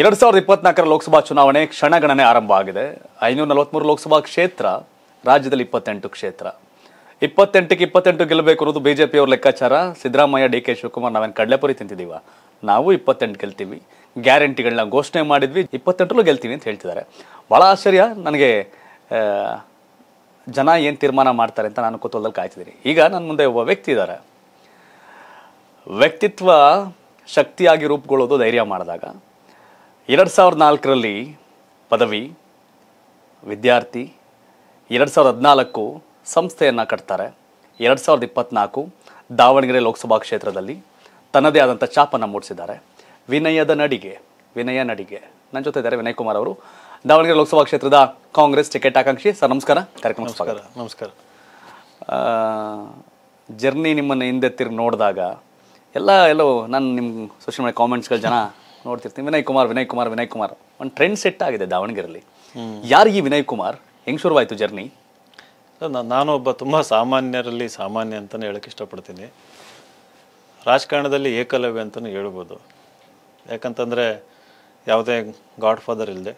ಎರಡು ಸಾವಿರದ ಇಪ್ಪತ್ನಾಲ್ಕರ ಲೋಕಸಭಾ ಚುನಾವಣೆ ಕ್ಷಣಗಣನೆ ಆರಂಭ ಆಗಿದೆ ಐನೂರ ನಲವತ್ತ್ಮೂರು ಲೋಕಸಭಾ ಕ್ಷೇತ್ರ ರಾಜ್ಯದಲ್ಲಿ ಇಪ್ಪತ್ತೆಂಟು ಕ್ಷೇತ್ರ ಇಪ್ಪತ್ತೆಂಟಕ್ಕೆ ಇಪ್ಪತ್ತೆಂಟು ಗೆಲ್ಲಬೇಕು ಅನ್ನೋದು ಬಿಜೆಪಿಯವ್ರ ಲೆಕ್ಕಾಚಾರ ಸಿದ್ದರಾಮಯ್ಯ ಡಿ ಕೆ ಶಿವಕುಮಾರ್ ನಾವೇನು ಕಡಲೆಪುರಿ ತಿಂತಿದ್ದೀವ ನಾವು ಇಪ್ಪತ್ತೆಂಟು ಗೆಲ್ತೀವಿ ಗ್ಯಾರಂಟಿಗಳನ್ನ ಘೋಷಣೆ ಮಾಡಿದ್ವಿ ಇಪ್ಪತ್ತೆಂಟರಲ್ಲೂ ಗೆಲ್ತೀವಿ ಅಂತ ಹೇಳ್ತಿದ್ದಾರೆ ಭಾಳ ಆಶ್ಚರ್ಯ ನನಗೆ ಜನ ಏನು ತೀರ್ಮಾನ ಮಾಡ್ತಾರೆ ಅಂತ ನಾನು ಕುತೂಹಲದಲ್ಲಿ ಕಾಯ್ತಿದ್ದೀನಿ ಈಗ ನನ್ನ ಮುಂದೆ ಒಬ್ಬ ವ್ಯಕ್ತಿ ಇದ್ದಾರೆ ವ್ಯಕ್ತಿತ್ವ ಶಕ್ತಿಯಾಗಿ ರೂಪುಗೊಳ್ಳೋದು ಧೈರ್ಯ ಮಾಡಿದಾಗ ಎರಡು ಸಾವಿರದ ನಾಲ್ಕರಲ್ಲಿ ಪದವಿ ವಿದ್ಯಾರ್ಥಿ ಎರಡು ಸಾವಿರದ ಹದಿನಾಲ್ಕು ಸಂಸ್ಥೆಯನ್ನು ಕಟ್ತಾರೆ ಎರಡು ಸಾವಿರದ ಇಪ್ಪತ್ತ್ನಾಲ್ಕು ದಾವಣಗೆರೆ ಲೋಕಸಭಾ ಕ್ಷೇತ್ರದಲ್ಲಿ ತನ್ನದೇ ಆದಂಥ ಚಾಪನ್ನು ಮೂಡಿಸಿದ್ದಾರೆ ವಿನಯದ ನಡಿಗೆ ವಿನಯ ನಡಿಗೆ ನನ್ನ ಜೊತೆ ಇದ್ದಾರೆ ವಿನಯ್ ಕುಮಾರ್ ಅವರು ದಾವಣಗೆರೆ ಲೋಕಸಭಾ ಕ್ಷೇತ್ರದ ಕಾಂಗ್ರೆಸ್ ಟಿಕೆಟ್ ಆಕಾಂಕ್ಷಿ ಸರ್ ನಮಸ್ಕಾರ ಕಾರ್ಯಕ್ರಮ ಸ್ವಾಗತ ನಮಸ್ಕಾರ ಜರ್ನಿ ನಿಮ್ಮನ್ನು ಹಿಂದೆ ತಿರುಗಿ ನೋಡಿದಾಗ ಎಲ್ಲ ಎಲ್ಲೋ ನಾನು ನಿಮ್ಮ ಸೋಷಿಯಲ್ ಮೀಡಿಯಾ ಕಾಮೆಂಟ್ಸ್ಗಳು ಜನ ನೋಡ್ತಿರ್ತೀನಿ ವಿನಯ್ ಕುಮಾರ್ ವಿನಯ್ ಕುಮಾರ್ ವಿನಯ್ ಕುಮಾರ್ ಒಂದು ಟ್ರೆಂಡ್ ಸೆಟ್ ಆಗಿದೆ ದಾವಣಗೆರೆಯಲ್ಲಿ ಯಾರಿಗೆ ವಿನಯ್ ಕುಮಾರ್ ಹೆಂಗೆ ಶುರುವಾಯಿತು ಜರ್ನಿ ನಾನು ಒಬ್ಬ ತುಂಬ ಸಾಮಾನ್ಯರಲ್ಲಿ ಸಾಮಾನ್ಯ ಅಂತಲೇ ಹೇಳೋಕ್ಕೆ ಇಷ್ಟಪಡ್ತೀನಿ ರಾಜಕಾರಣದಲ್ಲಿ ಏಕಲವ್ಯ ಅಂತಲೂ ಹೇಳ್ಬೋದು ಯಾಕಂತಂದರೆ ಯಾವುದೇ ಗಾಡ್ ಫಾದರ್ ಇಲ್ಲದೆ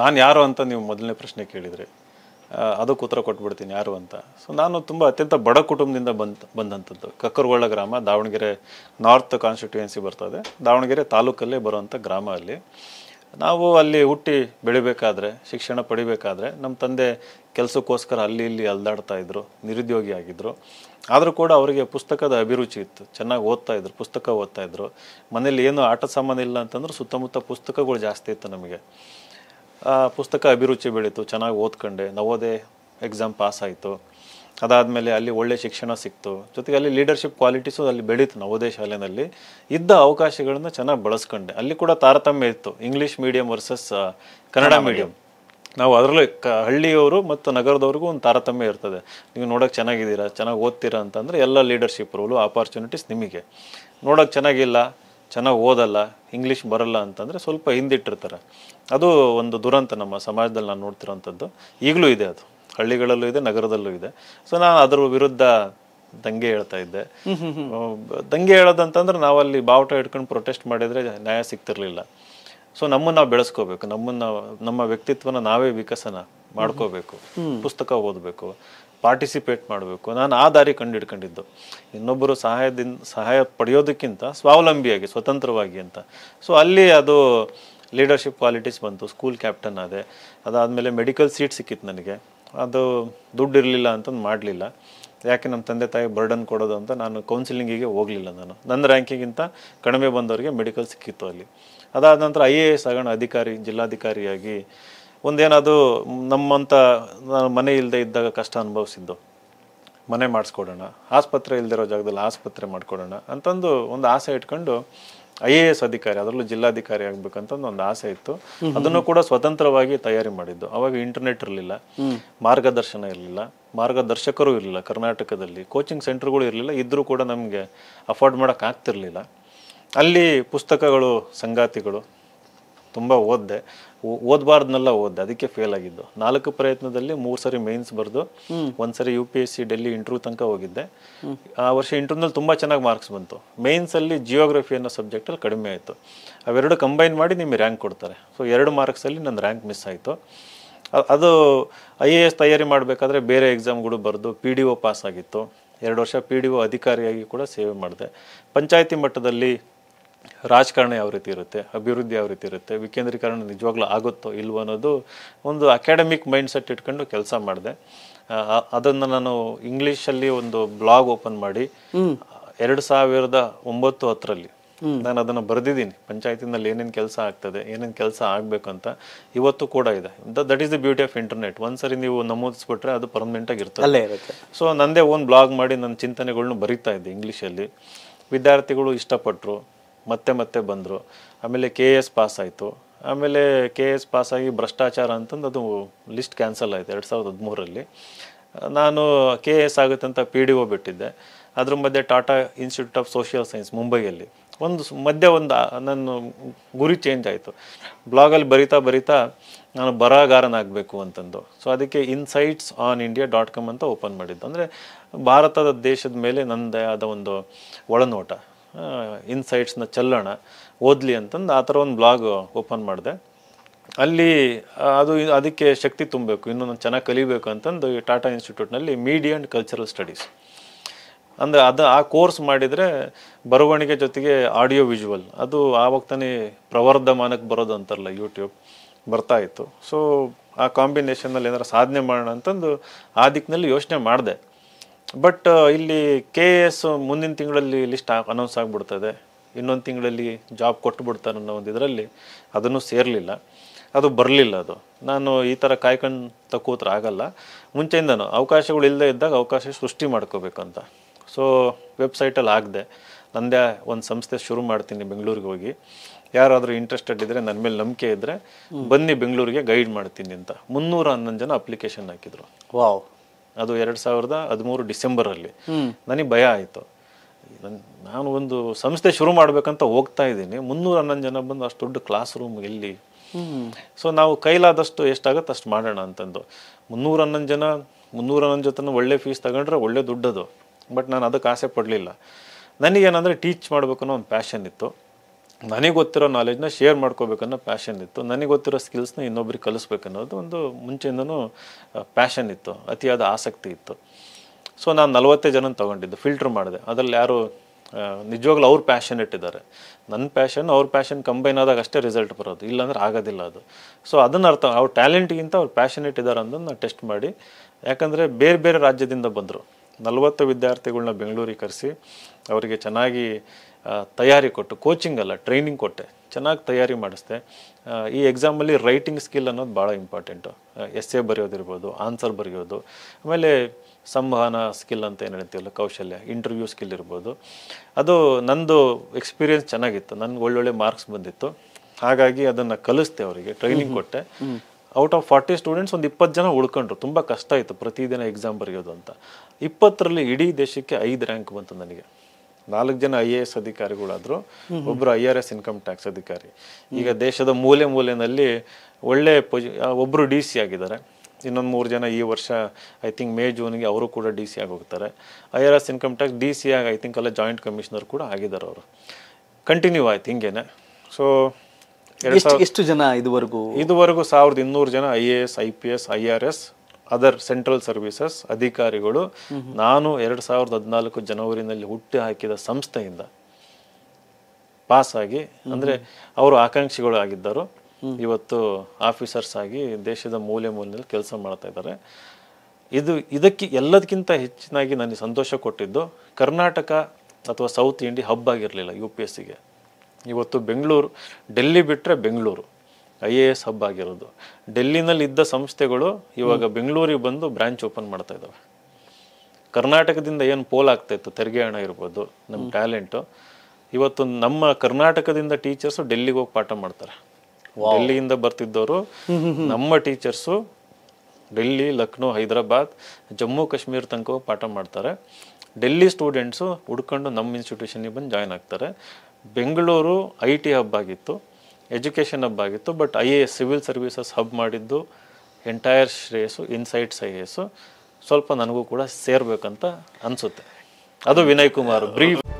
ನಾನು ಯಾರು ಅಂತ ನೀವು ಮೊದಲನೇ ಪ್ರಶ್ನೆ ಕೇಳಿದರೆ ಅದಕ್ಕೆ ಉತ್ತರ ಕೊಟ್ಬಿಡ್ತೀನಿ ಯಾರು ಅಂತ ಸೊ ನಾನು ತುಂಬ ಅತ್ಯಂತ ಬಡ ಕುಟುಂಬದಿಂದ ಬಂದು ಬಂದಂಥದ್ದು ಕಕ್ಕರಗೊಳ್ಳ ಗ್ರಾಮ ದಾವಣಗೆರೆ ನಾರ್ತ್ ಕಾನ್ಸ್ಟಿಟ್ಯೂಯೆನ್ಸಿ ಬರ್ತದೆ ದಾವಣಗೆರೆ ತಾಲೂಕಲ್ಲೇ ಬರುವಂಥ ಗ್ರಾಮ ಅಲ್ಲಿ ನಾವು ಅಲ್ಲಿ ಹುಟ್ಟಿ ಬೆಳಿಬೇಕಾದ್ರೆ ಶಿಕ್ಷಣ ಪಡಿಬೇಕಾದ್ರೆ ನಮ್ಮ ತಂದೆ ಕೆಲಸಕ್ಕೋಸ್ಕರ ಅಲ್ಲಿ ಇಲ್ಲಿ ಅಲ್ದಾಡ್ತಾ ಇದ್ರು ನಿರುದ್ಯೋಗಿ ಆಗಿದ್ದರು ಆದರೂ ಕೂಡ ಅವರಿಗೆ ಪುಸ್ತಕದ ಅಭಿರುಚಿ ಇತ್ತು ಚೆನ್ನಾಗಿ ಓದ್ತಾ ಇದ್ರು ಪುಸ್ತಕ ಓದ್ತಾ ಇದ್ರು ಮನೇಲಿ ಏನು ಆಟ ಸಾಮಾನು ಇಲ್ಲ ಅಂತಂದ್ರೆ ಸುತ್ತಮುತ್ತ ಪುಸ್ತಕಗಳು ಜಾಸ್ತಿ ಇತ್ತು ನಮಗೆ ಪುಸ್ತಕ ಅಭಿರುಚಿ ಬೆಳೀತು ಚೆನ್ನಾಗಿ ಓದ್ಕೊಂಡೆ ನವೋದಯ ಎಕ್ಸಾಮ್ ಪಾಸ್ ಆಯಿತು ಅದಾದಮೇಲೆ ಅಲ್ಲಿ ಒಳ್ಳೆ ಶಿಕ್ಷಣ ಸಿಕ್ತು ಜೊತೆಗೆ ಅಲ್ಲಿ ಲೀಡರ್ಶಿಪ್ ಕ್ವಾಲಿಟೀಸು ಅಲ್ಲಿ ಬೆಳೀತು ನವೋದಯ ಶಾಲೆಯಲ್ಲಿ ಇದ್ದ ಅವಕಾಶಗಳನ್ನ ಚೆನ್ನಾಗಿ ಬಳಸ್ಕೊಂಡೆ ಅಲ್ಲಿ ಕೂಡ ತಾರತಮ್ಯ ಇತ್ತು English medium versus Kannada medium ನಾವು ಅದರಲ್ಲೂ ಕ ಹಳ್ಳಿಯವರು ಮತ್ತು ನಗರದವ್ರಿಗೂ ಒಂದು ತಾರತಮ್ಯ ಇರ್ತದೆ ನೀವು ನೋಡೋಕೆ ಚೆನ್ನಾಗಿದ್ದೀರಾ ಚೆನ್ನಾಗಿ ಓದ್ತೀರಾ ಅಂತಂದರೆ ಎಲ್ಲ ಲೀಡರ್ಶಿಪ್ ರೋಲು ಆಪರ್ಚುನಿಟೀಸ್ ನಿಮಗೆ ನೋಡೋಕೆ ಚೆನ್ನಾಗಿಲ್ಲ ಚೆನ್ನಾಗಿ ಓದಲ್ಲ ಇಂಗ್ಲೀಷ್ ಬರಲ್ಲ ಅಂತಂದರೆ ಸ್ವಲ್ಪ ಹಿಂದಿಟ್ಟಿರ್ತಾರೆ ಅದು ಒಂದು ದುರಂತ ನಮ್ಮ ಸಮಾಜದಲ್ಲಿ ನಾನು ನೋಡ್ತಿರೋಂಥದ್ದು ಈಗಲೂ ಇದೆ ಅದು ಹಳ್ಳಿಗಳಲ್ಲೂ ಇದೆ ನಗರದಲ್ಲೂ ಇದೆ ಸೊ ನಾನು ಅದರ ವಿರುದ್ಧ ದಂಗೆ ಹೇಳ್ತಾ ಇದ್ದೆ ದಂಗೆ ಹೇಳೋದಂತಂದ್ರೆ ನಾವಲ್ಲಿ ಬಾವುಟ ಹಿಡ್ಕೊಂಡು ಪ್ರೊಟೆಸ್ಟ್ ಮಾಡಿದರೆ ನ್ಯಾಯ ಸಿಗ್ತಿರ್ಲಿಲ್ಲ ಸೊ ನಮ್ಮನ್ನು ನಾವು ಬೆಳೆಸ್ಕೋಬೇಕು ನಮ್ಮನ್ನು ನಮ್ಮ ವ್ಯಕ್ತಿತ್ವನ ನಾವೇ ವಿಕಸನ ಮಾಡ್ಕೋಬೇಕು ಪುಸ್ತಕ ಓದಬೇಕು ಪಾರ್ಟಿಸಿಪೇಟ್ ಮಾಡಬೇಕು ನಾನು ಆ ದಾರಿ ಕಂಡು ಹಿಡ್ಕೊಂಡಿದ್ದು ಇನ್ನೊಬ್ಬರು ಸಹಾಯದಿಂದ ಸಹಾಯ ಪಡೆಯೋದಕ್ಕಿಂತ ಸ್ವಾವಲಂಬಿಯಾಗಿ ಸ್ವತಂತ್ರವಾಗಿ ಅಂತ ಸೊ ಅಲ್ಲಿ ಅದು ಲೀಡರ್ಶಿಪ್ ಕ್ವಾಲಿಟೀಸ್ ಬಂತು ಸ್ಕೂಲ್ ಕ್ಯಾಪ್ಟನ್ ಆದೆ ಅದಾದಮೇಲೆ ಮೆಡಿಕಲ್ ಸೀಟ್ ಸಿಕ್ಕಿತ್ತು ನನಗೆ ಅದು ದುಡ್ಡು ಇರಲಿಲ್ಲ ಅಂತಂದು ಮಾಡಲಿಲ್ಲ ಯಾಕೆ ನಮ್ಮ ತಂದೆ ತಾಯಿ ಬರ್ಡನ್ ಕೊಡೋದು ಅಂತ ನಾನು ಕೌನ್ಸಿಲಿಂಗಿಗೆ ಹೋಗಲಿಲ್ಲ ನಾನು ನನ್ನ ರ್ಯಾಂಕಿಗಿಂತ ಕಡಿಮೆ ಬಂದವರಿಗೆ ಮೆಡಿಕಲ್ ಸಿಕ್ಕಿತ್ತು ಅಲ್ಲಿ ಅದಾದ ನಂತರ ಐ ಎ ಎಸ್ ಆಗೋಣ ಅಧಿಕಾರಿ ಜಿಲ್ಲಾಧಿಕಾರಿಯಾಗಿ ಒಂದೇನದು ನಮ್ಮಂತ ಮನೆ ಇಲ್ಲದೆ ಇದ್ದಾಗ ಕಷ್ಟ ಅನುಭವಿಸಿದ್ದು ಮನೆ ಮಾಡಿಸ್ಕೊಡೋಣ ಆಸ್ಪತ್ರೆ ಇಲ್ದಿರೋ ಜಾಗದಲ್ಲಿ ಆಸ್ಪತ್ರೆ ಮಾಡ್ಕೊಡೋಣ ಅಂತಂದು ಒಂದು ಆಸೆ ಇಟ್ಕೊಂಡು ಐ ಎ ಎಸ್ ಅಧಿಕಾರಿ ಅದರಲ್ಲೂ ಜಿಲ್ಲಾಧಿಕಾರಿ ಆಗ್ಬೇಕಂತಂದು ಒಂದು ಆಸೆ ಇತ್ತು ಅದನ್ನು ಕೂಡ ಸ್ವತಂತ್ರವಾಗಿ ತಯಾರಿ ಮಾಡಿದ್ದು ಅವಾಗ ಇಂಟರ್ನೆಟ್ ಇರಲಿಲ್ಲ ಮಾರ್ಗದರ್ಶನ ಇರಲಿಲ್ಲ ಮಾರ್ಗದರ್ಶಕರು ಇರಲಿಲ್ಲ ಕರ್ನಾಟಕದಲ್ಲಿ ಕೋಚಿಂಗ್ ಸೆಂಟರ್ಗಳು ಇರಲಿಲ್ಲ ಇದ್ರೂ ಕೂಡ ನಮಗೆ ಅಫೋರ್ಡ್ ಮಾಡೋಕ್ಕಾಗ್ತಿರ್ಲಿಲ್ಲ ಅಲ್ಲಿ ಪುಸ್ತಕಗಳು ಸಂಗಾತಿಗಳು ತುಂಬ ಓದಿದೆ ಓದಬಾರ್ದನ್ನೆಲ್ಲ ಓದ್ದೆ ಅದಕ್ಕೆ ಫೇಲ್ ಆಗಿದ್ದು ನಾಲ್ಕು ಪ್ರಯತ್ನದಲ್ಲಿ ಮೂರು ಸರಿ ಮೇನ್ಸ್ ಬರೆದು ಒಂದ್ಸರಿ U P S C Delhi interview ತನಕ ಹೋಗಿದ್ದೆ ಆ ವರ್ಷ ಇಂಟ್ರ್ಯೂನಲ್ಲಿ ತುಂಬ ಚೆನ್ನಾಗಿ ಮಾರ್ಕ್ಸ್ ಬಂತು ಮೇನ್ಸಲ್ಲಿ ಜಿಯೋಗ್ರಫಿ ಅನ್ನೋ ಸಬ್ಜೆಕ್ಟಲ್ಲಿ ಕಡಿಮೆ ಆಯಿತು ಅವೆರಡು ಕಂಬೈನ್ ಮಾಡಿ ನಿಮಗೆ ರ್ಯಾಂಕ್ ಕೊಡ್ತಾರೆ ಸೊ ಎರಡು ಮಾರ್ಕ್ಸಲ್ಲಿ ನನ್ನ ರ್ಯಾಂಕ್ ಮಿಸ್ ಆಯಿತು ಅದು ಐ ಎ ಎಸ್ ತಯಾರಿ ಮಾಡಬೇಕಾದ್ರೆ ಬೇರೆ ಎಕ್ಸಾಮ್ಗಳು ಬರೆದು ಪಿ ಡಿ ಒ ಪಾಸ್ ಆಗಿತ್ತು ಎರಡು ವರ್ಷ ಪಿ ಡಿ ಒ ಅಧಿಕಾರಿಯಾಗಿ ಕೂಡ ಸೇವೆ ಮಾಡಿದೆ ಪಂಚಾಯಿತಿ ಮಟ್ಟದಲ್ಲಿ ರಾಜಕಾರಣ ಯಾವ ರೀತಿ ಇರುತ್ತೆ ಅಭಿವೃದ್ಧಿ ಯಾವ ರೀತಿ ಇರುತ್ತೆ ವಿಕೇಂದ್ರೀಕರಣ ನಿಜವಾಗ್ಲೂ ಆಗುತ್ತೋ ಇಲ್ವೋ ಅನ್ನೋದು ಒಂದು ಅಕಾಡೆಮಿಕ್ ಮೈಂಡ್ ಸೆಟ್ ಇಟ್ಕೊಂಡು ಕೆಲಸ ಮಾಡಿದೆ ಅದನ್ನು ನಾನು ಅಲ್ಲಿ ಒಂದು ಬ್ಲಾಗ್ ಓಪನ್ ಮಾಡಿ ಎರಡು ಸಾವಿರದ ಒಂಬತ್ತು ಹತ್ತರಲ್ಲಿ ನಾನು ಅದನ್ನು ಬರೆದಿದ್ದೀನಿ ಪಂಚಾಯತಿನಲ್ಲಿ ಏನೇನು ಕೆಲಸ ಆಗ್ತದೆ ಏನೇನು ಕೆಲಸ ಆಗಬೇಕು ಅಂತ ಇವತ್ತು ಕೂಡ ಇದೆ that is the beauty of internet ಒಂದ್ಸರಿ ನೀವು ನಮೂದಿಸ್ಬಿಟ್ರೆ ಅದು ಪರ್ಮನೆಂಟಾಗಿ ಇರ್ತದೆ ಸೊ ನಂದೇ ಓನ್ ಬ್ಲಾಗ್ ಮಾಡಿ ನನ್ನ ಚಿಂತನೆಗಳ್ನ ಬರೀತಾ ಇದ್ದೆ ಇಂಗ್ಲೀಷಲ್ಲಿ ವಿದ್ಯಾರ್ಥಿಗಳು ಇಷ್ಟಪಟ್ಟರು ಮತ್ತೆ ಮತ್ತೆ ಬಂದರು ಆಮೇಲೆ ಕೆ ಎಸ್ ಪಾಸ್ ಆಯಿತು ಆಮೇಲೆ ಕೆ ಎಸ್ ಪಾಸಾಗಿ ಭ್ರಷ್ಟಾಚಾರ ಅಂತಂದು ಅದು ಲಿಸ್ಟ್ ಕ್ಯಾನ್ಸಲ್ ಆಯಿತು ಎರಡು ಸಾವಿರದ ಹದಿಮೂರರಲ್ಲಿ ನಾನು ಕೆ ಎಸ್ ಆಗುತ್ತೆ ಅಂತ ಪಿ ಡಿ ಒ ಬಿಟ್ಟಿದ್ದೆ ಅದ್ರ ಮಧ್ಯೆ Tata institute of social science ಮುಂಬೈಯಲ್ಲಿ ಒಂದು ಮಧ್ಯೆ ಒಂದು ನನ್ನ ಗುರಿ ಚೇಂಜ್ ಆಯಿತು ಬ್ಲಾಗಲ್ಲಿ ಬರಿತಾ ಬರಿತಾ ನಾನು ಬರಹಗಾರನಾಗಬೇಕು ಅಂತಂದು ಸೊ ಅದಕ್ಕೆ insights on India dot com ಅಂತ ಓಪನ್ ಮಾಡಿದ್ದು ಅಂದರೆ ಭಾರತದ ದೇಶದ ಮೇಲೆ ನನ್ನದೇ ಆದ ಒಂದು ಒಳನೋಟ ಇನ್ಸೈಟ್ಸ್ನ ಚೆಲ್ಲೋಣ ಓದಲಿ ಅಂತಂದು ಆ ಥರ ಒಂದು ಬ್ಲಾಗ್ ಓಪನ್ ಮಾಡಿದೆ ಅಲ್ಲಿ ಅದು ಅದಕ್ಕೆ ಶಕ್ತಿ ತುಂಬಬೇಕು ಇನ್ನೂ ಚೆನ್ನಾಗಿ ಕಲಿಬೇಕು ಅಂತಂದು ಟಾಟಾ ಇನ್ಸ್ಟಿಟ್ಯೂಟ್ನಲ್ಲಿ ಮೀಡಿಯಾ ಆ್ಯಂಡ್ ಕಲ್ಚರಲ್ ಸ್ಟಡೀಸ್ ಅಂದರೆ ಅದು ಆ ಕೋರ್ಸ್ ಮಾಡಿದರೆ ಬರವಣಿಗೆ ಜೊತೆಗೆ ಆಡಿಯೋ ವಿಜುವಲ್ ಅದು ಆವಾಗ ತಾನೇ ಪ್ರವರ್ಧಮಾನಕ್ಕೆ ಬರೋದು ಅಂತಾರಲ್ಲ ಯೂಟ್ಯೂಬ್ ಬರ್ತಾ ಇತ್ತು ಸೊ ಆ ಕಾಂಬಿನೇಷನ್ನಲ್ಲಿ ಏನಾರು ಸಾಧನೆ ಮಾಡೋಣ ಅಂತಂದು ಆ ದಿಕ್ಕಿನಲ್ಲಿ ಯೋಚನೆ ಮಾಡಿದೆ ಬಟ್ uh, ಇಲ್ಲಿ ಕೆ ಎಸ್ ಮುಂದಿನ ತಿಂಗಳಲ್ಲಿ ಲಿಸ್ಟ್ ಅನೌನ್ಸ್ ಆಗಿಬಿಡ್ತದೆ ಇನ್ನೊಂದು ತಿಂಗಳಲ್ಲಿ ಜಾಬ್ ಕೊಟ್ಟು ಬಿಡ್ತಾರೆ ಅನ್ನೋ ಒಂದು ಇದರಲ್ಲಿ ಅದನ್ನು ಸೇರಲಿಲ್ಲ ಅದು ಬರಲಿಲ್ಲ ಅದು ನಾನು ಈ ಥರ ಕಾಯ್ಕೊಂಡು ತಕ್ಕೋತ್ರ ಆಗಲ್ಲ ಮುಂಚೆಯಿಂದನು ಅವಕಾಶಗಳು ಇಲ್ಲದೇ ಇದ್ದಾಗ ಅವಕಾಶ ಸೃಷ್ಟಿ ಮಾಡ್ಕೋಬೇಕಂತ ಸೊ ವೆಬ್ಸೈಟಲ್ಲಿ ಆಗದೆ ನಂದೇ ಒಂದು ಸಂಸ್ಥೆ ಶುರು ಮಾಡ್ತೀನಿ ಬೆಂಗಳೂರಿಗೆ ಹೋಗಿ ಯಾರಾದರೂ ಇಂಟ್ರೆಸ್ಟೆಡ್ ಇದ್ದರೆ ನನ್ನ ಮೇಲೆ ನಂಬಿಕೆ ಇದ್ದರೆ ಬನ್ನಿ ಬೆಂಗಳೂರಿಗೆ ಗೈಡ್ ಮಾಡ್ತೀನಿ ಅಂತ ಮುನ್ನೂರ ಹನ್ನೊಂದು ಜನ ಅಪ್ಲಿಕೇಶನ್ ಹಾಕಿದರು ವಾವ್ ಅದು ಎರಡು ಸಾವಿರದ ಹದಿಮೂರು ಡಿಸೆಂಬರಲ್ಲಿ ನನಗೆ ಭಯ ಆಯಿತು ನಾನು ಒಂದು ಸಂಸ್ಥೆ ಶುರು ಮಾಡ್ಬೇಕಂತ ಹೋಗ್ತಾ ಇದ್ದೀನಿ ಮುನ್ನೂರ ಹನ್ನೊಂದು ಜನ ಬಂದು ಅಷ್ಟು ದೊಡ್ಡ ಕ್ಲಾಸ್ ರೂಮ್ ಎಲ್ಲಿ ಸೊ ನಾವು ಕೈಲಾದಷ್ಟು ಎಷ್ಟಾಗತ್ತೆ ಅಷ್ಟು ಮಾಡೋಣ ಅಂತಂದು ಮುನ್ನೂರ ಹನ್ನೊಂದು ಜನ ಮುನ್ನೂರ ಹನ್ನೊಂದು ಜೊತೆ ಒಳ್ಳೆ ಫೀಸ್ ತಗೊಂಡ್ರೆ ಒಳ್ಳೆ ದುಡ್ಡದು ಬಟ್ ನಾನು ಅದಕ್ಕೆ ಆಸೆ ಪಡಲಿಲ್ಲ ಏನಂದ್ರೆ ಟೀಚ್ ಮಾಡ್ಬೇಕು ಅನ್ನೋ ಒಂದು ಪ್ಯಾಷನ್ ಇತ್ತು ನನಗೆ ಗೊತ್ತಿರೋ ನಾಲೆಜ್ನ ಶೇರ್ ಮಾಡ್ಕೋಬೇಕನ್ನೋ ಪ್ಯಾಷನ್ ಇತ್ತು ನನಗೆ ಗೊತ್ತಿರೋ ಸ್ಕಿಲ್ಸ್ನ ಇನ್ನೊಬ್ರಿಗೆ ಕಲಿಸ್ಬೇಕನ್ನೋದು ಒಂದು ಮುಂಚೆಯಿಂದನೂ ಪ್ಯಾಷನ್ ಇತ್ತು ಅತಿಯಾದ ಆಸಕ್ತಿ ಇತ್ತು ಸೊ ನಾನು ನಲವತ್ತೇ ಜನ ತೊಗೊಂಡಿದ್ದು ಫಿಲ್ಟ್ರ್ ಮಾಡಿದೆ ಅದರಲ್ಲಿ ಯಾರು ನಿಜವಾಗ್ಲೂ ಅವ್ರು ಪ್ಯಾಷನ್ ಇಟ್ಟಿದ್ದಾರೆ ನನ್ನ ಪ್ಯಾಷನ್ ಅವ್ರ ಪ್ಯಾಷನ್ ಕಂಬೈನ್ ಆದಾಗ ಅಷ್ಟೇ ರಿಸಲ್ಟ್ ಬರೋದು ಇಲ್ಲಾಂದ್ರೆ ಆಗೋದಿಲ್ಲ ಅದು ಸೊ ಅದನ್ನು ಅರ್ಥ ಅವ್ರ ಟ್ಯಾಲೆಂಟ್ಗಿಂತ ಅವ್ರು ಪ್ಯಾಷನ್ ಇಟ್ಟಿದ್ದಾರೆ ಅನ್ನೋದು ನಾನು ಟೆಸ್ಟ್ ಮಾಡಿ ಯಾಕಂದರೆ ಬೇರೆ ಬೇರೆ ರಾಜ್ಯದಿಂದ ಬಂದರು ನಲವತ್ತು ವಿದ್ಯಾರ್ಥಿಗಳನ್ನ ಬೆಂಗಳೂರಿಗೆ ಕರೆಸಿ ಅವರಿಗೆ ಚೆನ್ನಾಗಿ ತಯಾರಿ ಕೊಟ್ಟು ಕೋಚಿಂಗ್ ಅಲ್ಲ ಟ್ರೈನಿಂಗ್ ಕೊಟ್ಟೆ ಚೆನ್ನಾಗಿ ತಯಾರಿ ಮಾಡಿಸ್ದೆ ಈ ಎಕ್ಸಾಮಲ್ಲಿ ರೈಟಿಂಗ್ ಸ್ಕಿಲ್ ಅನ್ನೋದು ಭಾಳ ಇಂಪಾರ್ಟೆಂಟು ಎಸ್ ಎ ಬರೆಯೋದಿರ್ಬೋದು ಆನ್ಸರ್ ಬರೆಯೋದು ಆಮೇಲೆ ಸಂವಹನ ಸ್ಕಿಲ್ ಅಂತ ಏನು ಹೇಳ್ತೀವಲ್ಲ ಕೌಶಲ್ಯ ಇಂಟರ್ವ್ಯೂ ಸ್ಕಿಲ್ ಇರ್ಬೋದು ಅದು ನಂದು ಎಕ್ಸ್ಪೀರಿಯೆನ್ಸ್ ಚೆನ್ನಾಗಿತ್ತು ನನಗೆ ಒಳ್ಳೊಳ್ಳೆ ಮಾರ್ಕ್ಸ್ ಬಂದಿತ್ತು ಹಾಗಾಗಿ ಅದನ್ನು ಕಲಿಸ್ತೆ ಅವರಿಗೆ ಟ್ರೈನಿಂಗ್ ಕೊಟ್ಟೆ ಔಟ್ ಆಫ್ ಫಾರ್ಟಿ ಸ್ಟೂಡೆಂಟ್ಸ್ ಒಂದು ಇಪ್ಪತ್ತು ಜನ ಉಳ್ಕೊಂಡ್ರು ತುಂಬ ಕಷ್ಟ ಆಯಿತು ಪ್ರತಿದಿನ ಎಕ್ಸಾಮ್ ಬರೆಯೋದು ಅಂತ ಇಪ್ಪತ್ತರಲ್ಲಿ ಇಡೀ ದೇಶಕ್ಕೆ ಐದು ರ್ಯಾಂಕ್ ಬಂತು ನನಗೆ ನಾಲ್ಕು ಜನ ಐ ಎ ಎಸ್ ಅಧಿಕಾರಿಗಳಾದ್ರು ಒಬ್ರು I R S income tax ಅಧಿಕಾರಿ ಈಗ ದೇಶದ ಮೂಲೆ ಮೂಲೆನಲ್ಲಿ ಒಳ್ಳೆ ಒಬ್ರು ಒಬ್ಬರು ಡಿ ಸಿ ಆಗಿದ್ದಾರೆ ಇನ್ನೊಂದು ಮೂರು ಜನ ಈ ವರ್ಷ ಐ ಥಿಂಕ್ ಮೇ ಜೂನ್ಗೆ ಅವರು ಕೂಡ ಡಿ ಸಿ ಆಗಿ ಹೋಗ್ತಾರೆ I R S income tax D C ಆಗಿ ಐ ಥಿಂಕ್ ಅಲ್ಲ ಜಾಯಿಂಟ್ ಕಮಿಷನರ್ ಕೂಡ ಆಗಿದ್ದಾರೆ ಅವರು ಕಂಟಿನ್ಯೂ ಆಯ್ತು ಹಿಂಗೇನೆ ಸೊ ಎಷ್ಟು ಜನ ಇದುವರೆಗೂ ಇದುವರೆಗೂ ಸಾವಿರದ ಇನ್ನೂರು ಜನ I A S I P S I R S other central services ಅಧಿಕಾರಿಗಳು ನಾನು ಎರಡು ಸಾವಿರದ ಹದಿನಾಲ್ಕು ಜನವರಿನಲ್ಲಿ ಹುಟ್ಟಿ ಹಾಕಿದ ಸಂಸ್ಥೆಯಿಂದ ಪಾಸ್ ಆಗಿ ಅಂದ್ರೆ ಅವರು ಆಕಾಂಕ್ಷಿಗಳು ಆಗಿದ್ದರು ಇವತ್ತು ಆಫೀಸರ್ಸ್ ಆಗಿ ದೇಶದ ಮೂಲೆ ಮೂಲೆಯಲ್ಲಿ ಕೆಲಸ ಮಾಡ್ತಾ ಇದ್ದಾರೆ ಇದು ಇದಕ್ಕೆ ಎಲ್ಲದಕ್ಕಿಂತ ಹೆಚ್ಚಿನಾಗಿ ನನಗೆ ಸಂತೋಷ ಕೊಟ್ಟಿದ್ದು ಕರ್ನಾಟಕ ಅಥವಾ ಸೌತ್ ಇಂಡಿಯಾ ಹಬ್ ಆಗಿರಲಿಲ್ಲ ಯು ಪಿ ಎಸ್ ಸಿಗೆ ಇವತ್ತು ಬೆಂಗಳೂರು ಡೆಲ್ಲಿ ಬಿಟ್ಟರೆ Bengaluru I A S hub ಆಗಿರೋದು ಡೆಲ್ಲಿನಲ್ಲಿ ಇದ್ದ ಸಂಸ್ಥೆಗಳು ಇವಾಗ ಬೆಂಗಳೂರಿಗೆ ಬಂದು ಬ್ರಾಂಚ್ ಓಪನ್ ಮಾಡ್ತಾ ಇದ್ದಾವೆ ಕರ್ನಾಟಕದಿಂದ ಏನು ಪೋಲ್ ಆಗ್ತಾ ಇತ್ತು ತೆರಿಗೆ ಹಣ ಇರ್ಬೋದು ನಮ್ಮ ಟ್ಯಾಲೆಂಟು ಇವತ್ತು ನಮ್ಮ ಕರ್ನಾಟಕದಿಂದ ಟೀಚರ್ಸು ಡೆಲ್ಲಿಗೆ ಹೋಗಿ ಪಾಠ ಮಾಡ್ತಾರೆ ಡೆಲ್ಲಿಯಿಂದ ಬರ್ತಿದ್ದವರು ನಮ್ಮ ಟೀಚರ್ಸು ಡೆಲ್ಲಿ ಲಕ್ನೋ ಹೈದರಾಬಾದ್ ಜಮ್ಮು ಕಾಶ್ಮೀರ ತನಕ ಪಾಠ ಮಾಡ್ತಾರೆ ಡೆಲ್ಲಿ ಸ್ಟೂಡೆಂಟ್ಸು ಹುಡ್ಕೊಂಡು ನಮ್ಮ ಇನ್ಸ್ಟಿಟ್ಯೂಷನಿಗೆ ಬಂದು ಜಾಯ್ನ್ ಆಗ್ತಾರೆ ಬೆಂಗಳೂರು ಐ ಟಿ ಹಬ್ ಆಗಿತ್ತು ಎಜುಕೇಷನ್ ಹಬ್ ಆಗಿತ್ತು but I A S civil services hub ಮಾಡಿದ್ದು ಎಂಟೈರ್ ಶ್ರೇಯಸ್ಸು ಇನ್ಸೈಟ್ಸ್ ಐ ಎ ಎಸ್ಸು ಸ್ವಲ್ಪ ನನಗೂ ಕೂಡ ಸೇರಬೇಕಂತ ಅನಿಸುತ್ತೆ ಅದು ವಿನಯ್ ಕುಮಾರ್ ಬ್ರೀಫ್